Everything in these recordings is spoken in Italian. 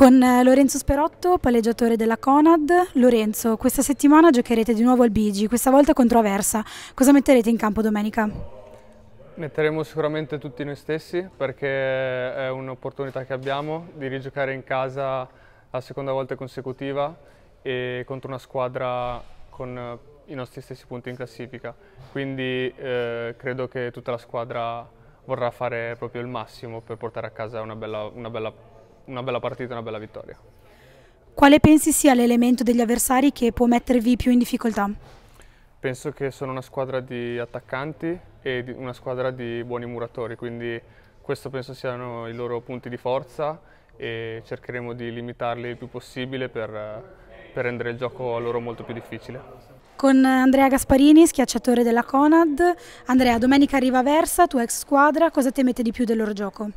Con eh, Lorenzo Sperotto, palleggiatore della Conad. Lorenzo, questa settimana giocherete di nuovo al Bigi, questa volta contro Aversa. Cosa metterete in campo domenica? Metteremo sicuramente tutti noi stessi perché è un'opportunità che abbiamo di rigiocare in casa la seconda volta consecutiva e contro una squadra con eh, i nostri stessi punti in classifica. Quindi eh, credo che tutta la squadra vorrà fare proprio il massimo per portare a casa una bella, una bella una bella partita, una bella vittoria. Quale pensi sia l'elemento degli avversari che può mettervi più in difficoltà? Penso che sono una squadra di attaccanti e una squadra di buoni muratori, quindi questo penso siano i loro punti di forza e cercheremo di limitarli il più possibile per, per rendere il gioco a loro molto più difficile. Con Andrea Gasparini, schiacciatore della Conad. Andrea, domenica arriva Versa, tua ex squadra, cosa temete di più del loro gioco?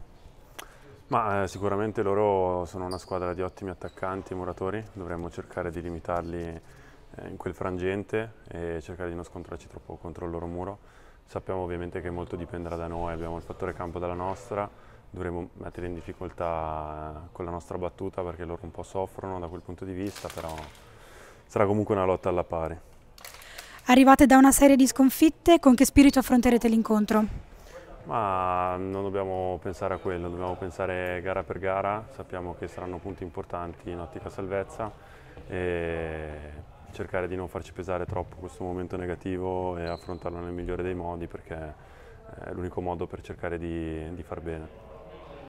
Ma eh, sicuramente loro sono una squadra di ottimi attaccanti, e muratori, dovremmo cercare di limitarli eh, in quel frangente e cercare di non scontrarci troppo contro il loro muro. Sappiamo ovviamente che molto dipenderà da noi, abbiamo il fattore campo dalla nostra, dovremmo mettere in difficoltà eh, con la nostra battuta perché loro un po' soffrono da quel punto di vista, però sarà comunque una lotta alla pari. Arrivate da una serie di sconfitte, con che spirito affronterete l'incontro? Ma non dobbiamo pensare a quello, dobbiamo pensare gara per gara, sappiamo che saranno punti importanti in ottica salvezza e cercare di non farci pesare troppo questo momento negativo e affrontarlo nel migliore dei modi perché è l'unico modo per cercare di, di far bene.